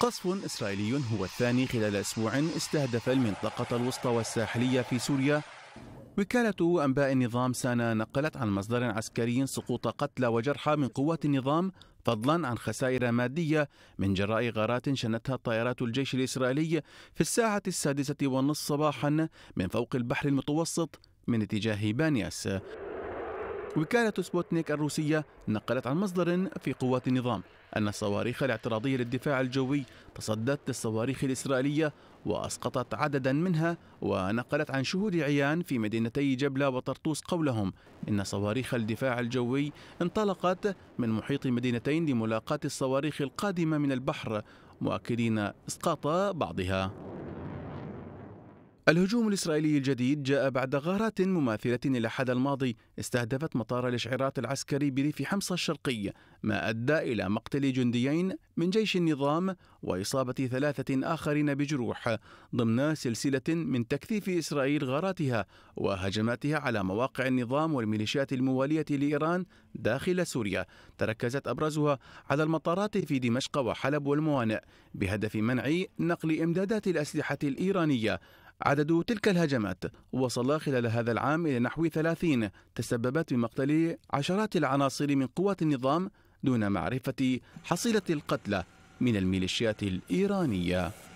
قصف إسرائيلي هو الثاني خلال أسبوع استهدف المنطقة الوسطى والساحلية في سوريا وكالة أنباء النظام سانا نقلت عن مصدر عسكري سقوط قتلى وجرحى من قوات النظام فضلا عن خسائر مادية من جراء غارات شنتها طائرات الجيش الإسرائيلي في الساعة السادسة والنصف صباحا من فوق البحر المتوسط من اتجاه بانياس وكالة سبوتنيك الروسية نقلت عن مصدر في قوات النظام أن الصواريخ الاعتراضية للدفاع الجوي تصدت للصواريخ الإسرائيلية وأسقطت عددا منها ونقلت عن شهود عيان في مدينتي جبلة وطرطوس قولهم إن صواريخ الدفاع الجوي انطلقت من محيط مدينتين لملاقاة الصواريخ القادمة من البحر مؤكدين إسقاط بعضها الهجوم الإسرائيلي الجديد جاء بعد غارات مماثلة الأحد الماضي استهدفت مطار الإشعارات العسكري بريف حمص الشرقي ما أدى إلى مقتل جنديين من جيش النظام وإصابة ثلاثة آخرين بجروح ضمن سلسلة من تكثيف إسرائيل غاراتها وهجماتها على مواقع النظام والميليشيات الموالية لإيران داخل سوريا تركزت أبرزها على المطارات في دمشق وحلب والموانئ بهدف منع نقل إمدادات الأسلحة الإيرانية عدد تلك الهجمات وصل خلال هذا العام إلى نحو 30 تسببت بمقتل عشرات العناصر من قوات النظام دون معرفة حصيلة القتلى من الميليشيات الإيرانية